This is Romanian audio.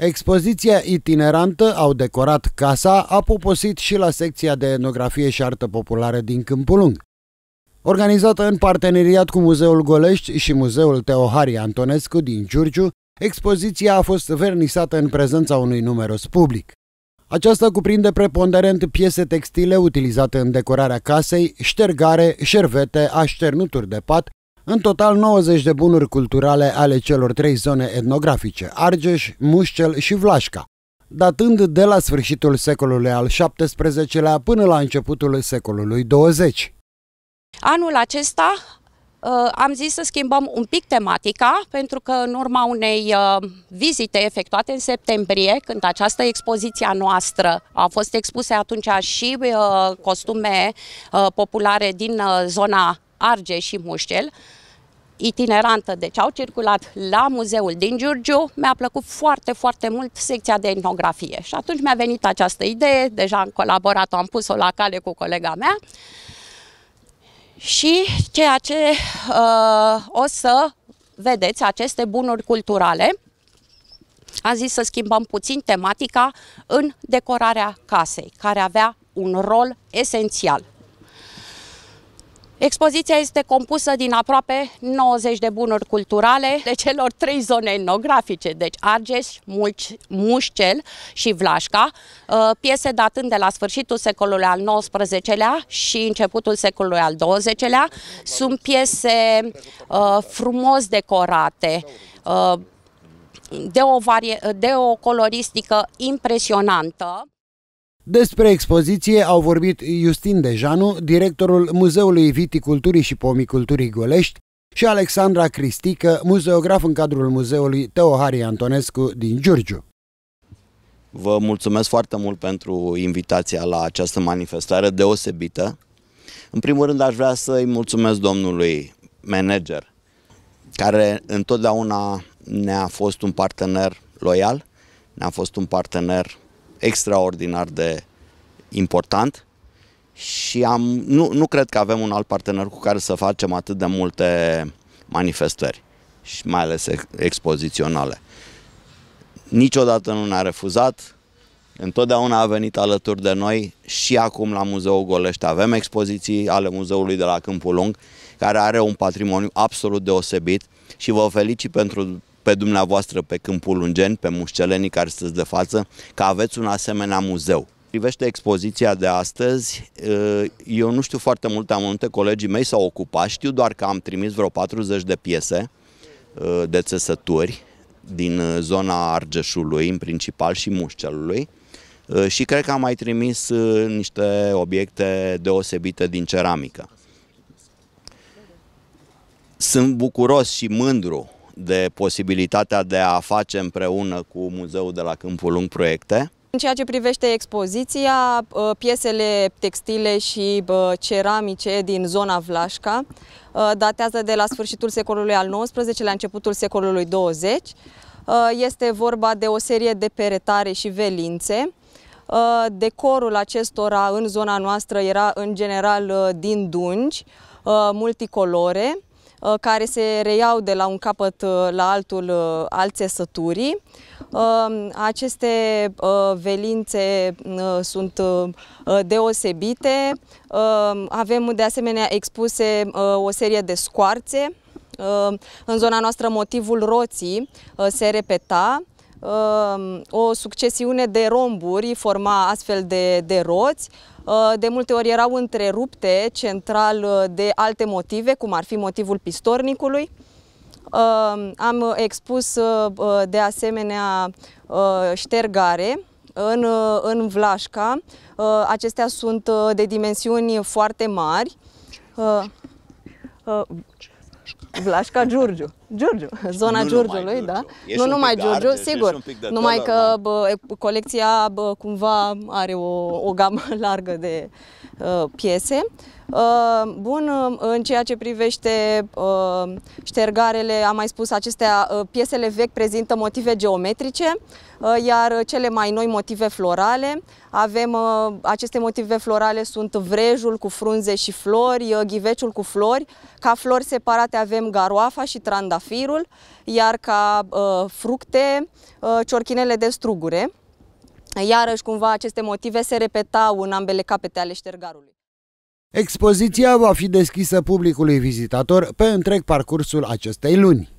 Expoziția itinerantă Au decorat casa a poposit și la secția de etnografie și artă populară din Câmpul Lung. Organizată în parteneriat cu Muzeul Golești și Muzeul Teohari Antonescu din Giurgiu, expoziția a fost vernisată în prezența unui numeros public. Aceasta cuprinde preponderent piese textile utilizate în decorarea casei, ștergare, șervete, așternuturi de pat, în total, 90 de bunuri culturale ale celor trei zone etnografice, Argeș, Mușcel și Vlașca, datând de la sfârșitul secolului al XVII-lea până la începutul secolului 20. Anul acesta ă, am zis să schimbăm un pic tematica, pentru că în urma unei ă, vizite efectuate în septembrie, când această expoziție a noastră a fost expuse atunci și ă, costume populare din zona Arge și Mușcel, itinerantă, deci au circulat la muzeul din Giurgiu, mi-a plăcut foarte, foarte mult secția de etnografie și atunci mi-a venit această idee, deja am colaborat, am pus-o la cale cu colega mea și ceea ce uh, o să vedeți, aceste bunuri culturale, am zis să schimbăm puțin tematica în decorarea casei, care avea un rol esențial Expoziția este compusă din aproape 90 de bunuri culturale de celor trei zone etnografice, deci Argeș, Mușcel și Vlașca, uh, piese datând de la sfârșitul secolului al XIX-lea și începutul secolului al XX-lea. Sunt piese uh, frumos decorate, uh, de o, varie, de o coloristică impresionantă. Despre expoziție au vorbit Justin Dejanu, directorul Muzeului Viticulturii și Pomiculturii Golești, și Alexandra Cristică, muzeograf în cadrul Muzeului Teohari Antonescu din Giurgiu. Vă mulțumesc foarte mult pentru invitația la această manifestare deosebită. În primul rând aș vrea să-i mulțumesc domnului manager, care întotdeauna ne-a fost un partener loial, ne-a fost un partener extraordinar de important și am, nu, nu cred că avem un alt partener cu care să facem atât de multe manifestări și mai ales expoziționale. Niciodată nu ne-a refuzat, întotdeauna a venit alături de noi și acum la Muzeul Golești avem expoziții ale muzeului de la Câmpul Lung, care are un patrimoniu absolut deosebit și vă felicit pentru pe dumneavoastră pe Câmpul lungen, pe mușcelenii care sunteți de față, că aveți un asemenea muzeu. Privește expoziția de astăzi, eh, eu nu știu foarte multe amănunte, colegii mei s-au ocupat, știu doar că am trimis vreo 40 de piese eh, de țesături din eh, zona Argeșului în principal și Mușcelului și cred că am mai trimis niște obiecte deosebite din ceramică. Sunt bucuros și mândru de posibilitatea de a face împreună cu Muzeul de la Câmpul Lung proiecte. În ceea ce privește expoziția, uh, piesele textile și uh, ceramice din zona Vlașca uh, datează de la sfârșitul secolului al XIX la începutul secolului 20. Este vorba de o serie de peretare și velințe. Decorul acestora în zona noastră era în general din dungi, multicolore, Uh, care se reiau de la un capăt uh, la altul uh, al țesăturii. Aceste velințe sunt deosebite. Avem de asemenea expuse o serie de scoarțe. În zona noastră motivul roții se repeta. Um, o succesiune de romburi forma astfel de, de roți. Uh, de multe ori erau întrerupte central uh, de alte motive, cum ar fi motivul pistornicului. Um, am expus uh, de asemenea ștergare în, în Vlașca. Acestea sunt de dimensiuni foarte mari. Vlașca Giurgiu. Giurgiu, zona da? nu Giurgiului, numai da. Nu numai Giurgiu, arte, sigur. Numai că bă, colecția bă, cumva are o, o gamă largă de uh, piese. Uh, bun, uh, în ceea ce privește uh, ștergarele, am mai spus, acestea, uh, piesele vechi prezintă motive geometrice, uh, iar cele mai noi motive florale. Avem uh, aceste motive florale sunt vrejul cu frunze și flori, ghiveciul cu flori. Ca flori separate avem garoafa și trandafir trandafirul, iar ca uh, fructe uh, ciorchinele de strugure. Iarăși cumva aceste motive se repetau în ambele capete ale ștergarului. Expoziția va fi deschisă publicului vizitator pe întreg parcursul acestei luni.